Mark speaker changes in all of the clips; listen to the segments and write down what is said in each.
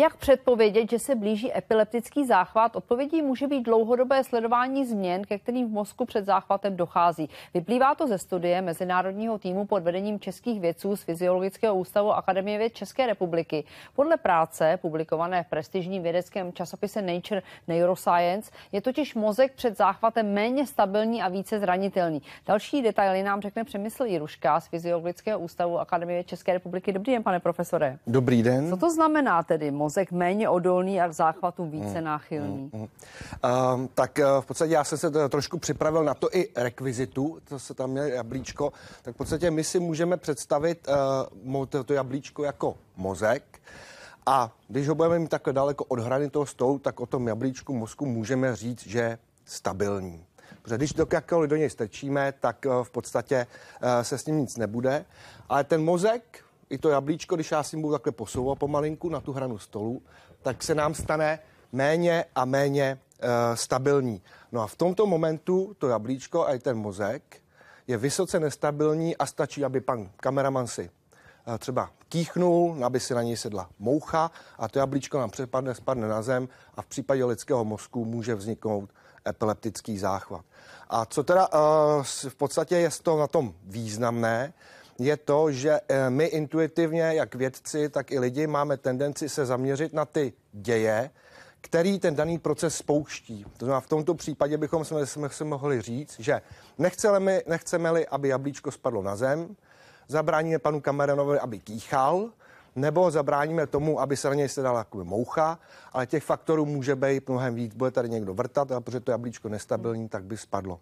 Speaker 1: Jak předpovědět, že se blíží epileptický záchvat? Odpovědí může být dlouhodobé sledování změn, ke kterým v mozku před záchvatem dochází. Vyplývá to ze studie Mezinárodního týmu pod vedením českých vědců z Fyziologického ústavu Akademie věd České republiky. Podle práce, publikované v prestižním vědeckém časopise Nature Neuroscience, je totiž mozek před záchvatem méně stabilní a více zranitelný. Další detaily nám řekne Přemysl Jiruška z Fyziologického ústavu Akademie věd České republiky. Dobrý den, pane profesore.
Speaker 2: Dobrý den. Co to
Speaker 1: znamená tedy? mozek méně odolný a k záchvatům více hmm. náchylný. Hmm. mm. mm.
Speaker 2: Ehm, tak uh, v podstatě já jsem se trošku připravil na to i rekvizitu, to se tam je jablíčko, tak v podstatě my si můžeme představit uh, to, to jablíčko jako mozek. A když ho budeme mít takhle daleko od hrany toho stolu, tak o tom jablíčku mozku můžeme říct, že je stabilní. Protože když do jakéhokoliv do něj strčíme, tak eh, v podstatě se s ním nic nebude. Ale ten mozek i to jablíčko, když já si budu takhle posouvat pomalinku na tu hranu stolu, tak se nám stane méně a méně e, stabilní. No a v tomto momentu to jablíčko a i ten mozek je vysoce nestabilní a stačí, aby pan kameraman si e, třeba kýchnul, aby si na něj sedla moucha a to jablíčko nám přepadne, spadne na zem a v případě lidského mozku může vzniknout epileptický záchvat. A co teda e, v podstatě je to na tom významné, je to, že eh, my intuitivně, jak vědci, tak i lidi, máme tendenci se zaměřit na ty děje, který ten daný proces spouští. To znamená, v tomto případě bychom jsme se mohli říct, že nechceme-li, nechceme-li, aby jablíčko spadlo na zem, zabráníme panu Kameranovi, aby kýchal, nebo zabráníme tomu, aby se na něj sedala jako moucha, ale těch faktorů může být mnohem víc. Bude tady někdo vrtat, a protože to jablíčko nestabilní, tak by spadlo.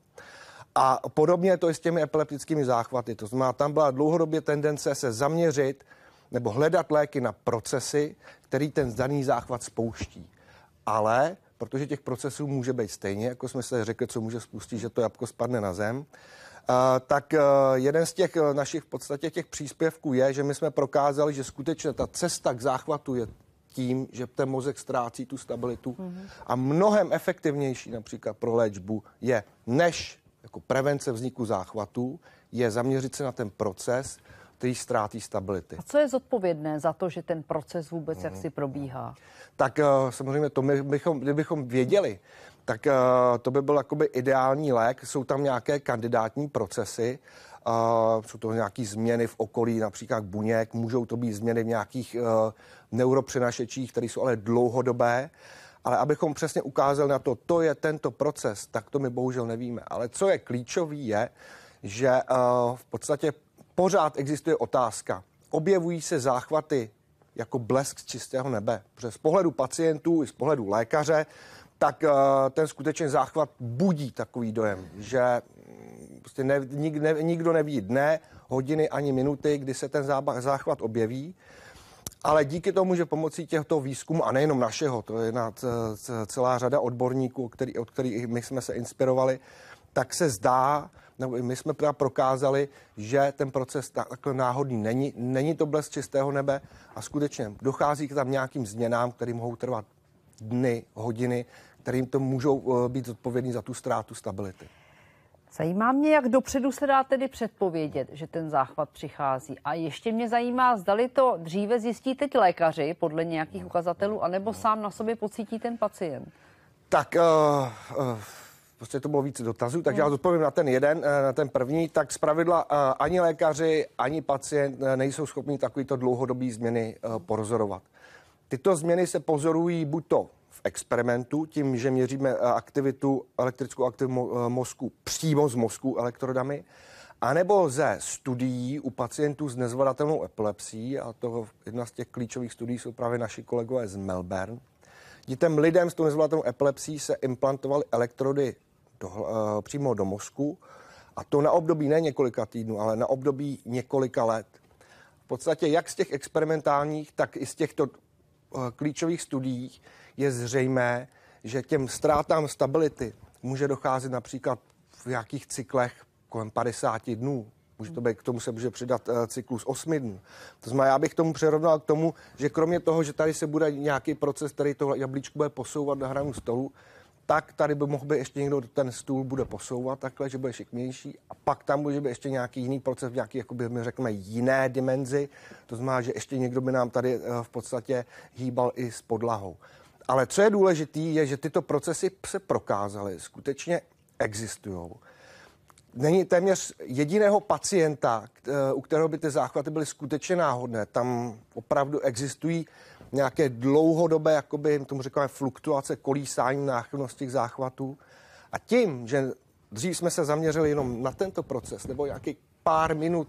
Speaker 2: A podobně to je s těmi epileptickými záchvaty. To znamená, tam byla dlouhodobě tendence se zaměřit nebo hledat léky na procesy, který ten daný záchvat spouští. Ale protože těch procesů může být stejně, jako jsme se řekli, co může spustit, že to jabko spadne na zem, eh, tak eh, jeden z těch eh, našich v podstatě těch příspěvků je, že my jsme prokázali, že skutečně ta cesta k záchvatu je tím, že ten mozek ztrácí tu stabilitu mm-hmm. a mnohem efektivnější například pro léčbu je, než jako prevence vzniku záchvatů je zaměřit se na ten proces, který ztrátí stability. A co
Speaker 1: je zodpovědné za to, že ten proces vůbec mm. jaksi probíhá?
Speaker 2: Tak eh, samozřejmě to my bychom, kdybychom věděli, tak eh, to by byl jakoby ideální lék. Jsou tam nějaké kandidátní procesy, Uh, jsou to nějaké změny v okolí, například buněk, můžou to být změny v nějakých uh, neuropřenašečích, které jsou ale dlouhodobé. Uh, ale abychom přesně ukázali na to, to je tento proces, tak to my bohužel nevíme. Ale co je klíčový je, že eh, v podstatě pořád existuje otázka. Objevují se záchvaty jako blesk z čistého nebe. Protože z pohledu pacientů i z pohledu lékaře, tak eh, ten skutečný záchvat budí takový dojem, že mm, prostě ne, nik, ne, nikdo neví dne, hodiny ani minuty, kdy se ten záchvat objeví ale díky tomu, že pomocí těchto výzkumů, a nejenom našeho, to je na celá řada odborníků, který, od kterých my jsme se inspirovali, tak se zdá, nebo my jsme teda prokázali, že ten proces takhle náhodný není. Není to blesk čistého nebe a skutečně dochází k tam nějakým změnám, které mohou trvat dny, hodiny, kterým to můžou e, být odpovědní za tu ztrátu stability.
Speaker 1: Zajímá mě, jak dopředu se dá tedy předpovědět, že ten záchvat přichází. A ještě mě zajímá, zdali to dříve zjistí teď lékaři podle nějakých ukazatelů, anebo sám na sobě pocítí ten pacient.
Speaker 2: Tak uh, uh, prostě to bylo více dotazů, Tak hmm. já odpovím na ten jeden, eh, na ten první. Tak zpravidla ani lékaři, ani pacient nejsou schopni takovýto dlouhodobý změny porozorovat. Tyto změny se pozorují buď to v experimentu, tím, že měříme eh, aktivitu, elektrickou aktivitu eh, mozku přímo z mozku elektrodami, anebo ze studií u pacientů s nezvladatelnou epilepsií, a to jedna z těch klíčových studií jsou právě naši kolegové z Melbourne, kdy těm lidem s tou nezvladatelnou epilepsií se implantovaly elektrody do, eh, přímo do mozku, a to na období ne několika týdnů, ale na období několika let. V podstatě jak z těch experimentálních, tak i z těchto Eh, klíčových studiích je zřejmé, že těm ztrátám stability může docházet například v nějakých cyklech kolem 50 dnů. Může to být, k tomu se může přidat uh, cyklus 8 dnů. To znamená, já bych tomu přerovnal k tomu, že kromě toho, že tady se bude nějaký proces, který tohle jablíčko bude posouvat na hranu stolu, tak tady by mohl být ještě někdo, ten stůl bude posouvat takhle, že bude šikmější a pak tam může být ještě nějaký jiný proces v nějaký, jakoby my řekneme, jiné dimenzi. To znamená, že ještě někdo by nám tady eh, v podstatě hýbal i s podlahou. Ale co je důležité, je, že tyto procesy se prokázaly, skutečně existují. Není téměř jediného pacienta, eh, u kterého by ty záchvaty byly skutečně náhodné. Tam opravdu existují nějaké dlouhodobé, jakoby, tomu říkáme, fluktuace, kolísání náchylnosti těch záchvatů. A tím, že dřív jsme se zaměřili jenom na tento proces, nebo nějaký pár minut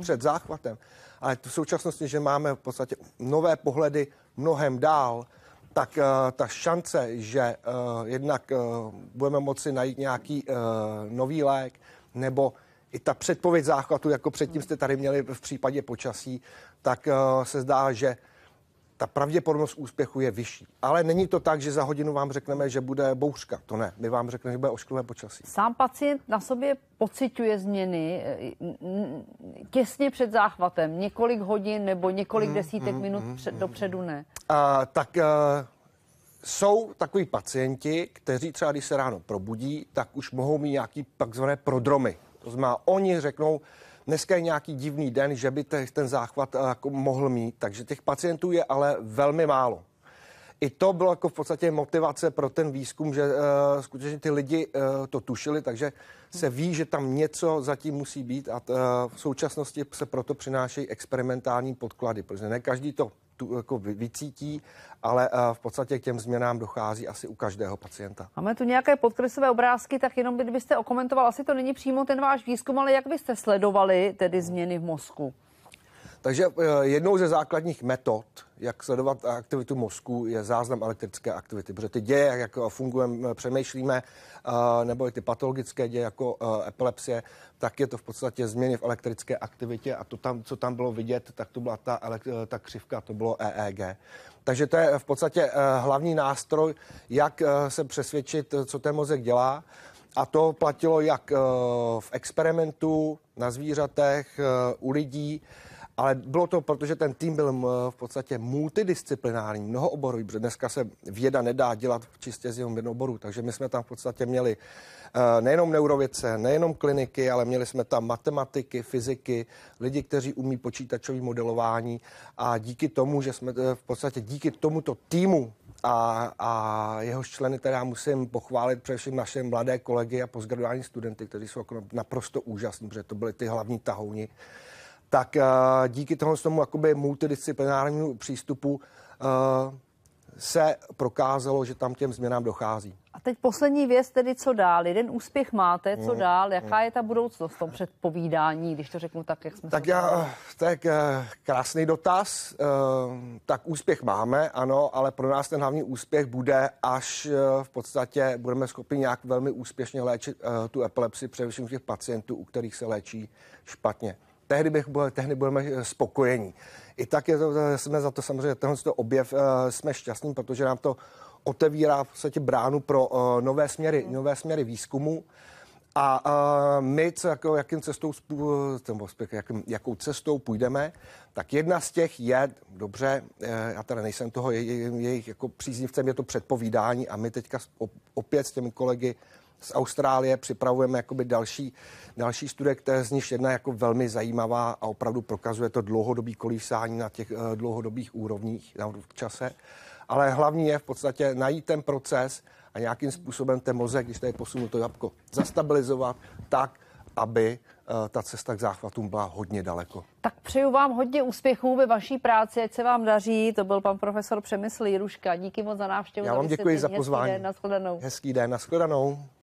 Speaker 2: před záchvatem, ale v současnosti, že máme v podstatě nové pohledy mnohem dál, tak uh, ta šance, že uh, jednak uh, budeme moci najít nějaký uh, nový lék, nebo i ta předpověď záchvatu, jako předtím jste tady měli v případě počasí, tak uh, se zdá, že ta pravděpodobnost úspěchu je vyšší. Ale není to tak, že za hodinu vám řekneme, že bude bouřka. To ne. My vám řekneme, že bude ošklivé počasí.
Speaker 1: Sám pacient na sobě pociťuje změny eh, těsně před záchvatem. Několik hodin nebo několik mm, desítek mm, minut mm, před, mm, dopředu mm. ne.
Speaker 2: A, tak a, eh, jsou takový pacienti, kteří třeba, když se ráno probudí, tak už mohou mít nějaký takzvané prodromy. To znamená, oni řeknou, Dneska je nějaký divný den, že by ten záchvat eh, jako mohl mít, takže těch pacientů je ale velmi málo i to bylo jako v podstatě motivace pro ten výzkum, že uh, skutečně ty lidi uh, to tušili, takže se ví, že tam něco zatím musí být a uh, v současnosti se proto přinášejí experimentální podklady, protože ne každý to tu, jako vycítí, ale uh, v podstatě k těm změnám dochází asi u každého pacienta.
Speaker 1: Máme tu nějaké podkresové obrázky, tak jenom kdybyste okomentoval, asi to není přímo ten váš výzkum, ale jak byste sledovali tedy změny v mozku?
Speaker 2: Takže eh, jednou ze základních metod, jak sledovat aktivitu mozku, je záznam elektrické aktivity, protože ty děje, jak fungujeme, přemýšlíme, eh, nebo i ty patologické děje jako eh, epilepsie, tak je to v podstatě změny v elektrické aktivitě a to tam, co tam bylo vidět, tak to byla ta, ta křivka, to bylo EEG. Takže to je v podstatě hlavní nástroj, jak se přesvědčit, co ten mozek dělá. A to platilo jak v experimentu na zvířatech, u lidí, ale bylo to, protože ten tým byl eh, v podstatě multidisciplinární, mnohooborový, protože dneska se věda nedá dělat čistě z jenom jednoho oboru, takže my jsme tam v podstatě měli eh, nejenom neurovědce, nejenom kliniky, ale měli jsme tam matematiky, fyziky, lidi, kteří umí počítačové modelování a díky tomu, že jsme eh, v podstatě díky tomuto týmu a, a jeho členy teda musím pochválit především naše mladé kolegy a postgraduální studenty, kteří jsou jako naprosto úžasní, protože to byly ty hlavní tahouni tak eh, díky tomu, tomu jakoby multidisciplinárnímu přístupu eh, se prokázalo, že tam těm změnám dochází.
Speaker 1: A teď poslední věc, tedy co dál? Jeden úspěch máte, co mm, dál? Mm. Jaká je ta budoucnost v tom předpovídání, když to řeknu tak, jak jsme Tak se já,
Speaker 2: to je eh, krásný dotaz. Tak úspěch máme, ano, ale pro nás ten hlavní úspěch bude, až v podstatě budeme schopni nějak velmi úspěšně léčit tu epilepsii, především těch pacientů, u kterých se léčí špatně tehdy, bych, tehdy budeme eh, spokojení. I tak je to, eh, jsme za to samozřejmě, tenhle objev eh, jsme šťastní, protože nám to otevírá v podstatě bránu pro nové směry, nové směry výzkumu. A uh, my, co, jako, jakým cestou, nebo jak, jakou cestou půjdeme, tak jedna z těch je, dobře, eh, já tady nejsem toho je, je, jejich jako příznivcem, je to předpovídání a my teďka opět s těmi kolegy z Austrálie připravujeme jakoby další, další studie, které z nich jedna jako velmi zajímavá a opravdu prokazuje to dlouhodobý kolísání na těch eh, dlouhodobých úrovních na v čase. Ale hlavní je v podstatě najít ten proces, a nějakým způsobem ten mozek, když tady posunu to jabko, zastabilizovat tak, aby eh, ta cesta k záchvatům byla hodně daleko. Tak
Speaker 1: přeju vám hodně úspěchů ve vaší práci, ať se vám daří. To byl pan profesor Přemysl Jiruška. Díky moc za návštěvu. Já vám děkuji za pozvání. Hezký den, nashledanou.
Speaker 2: Hezký den, nashledanou.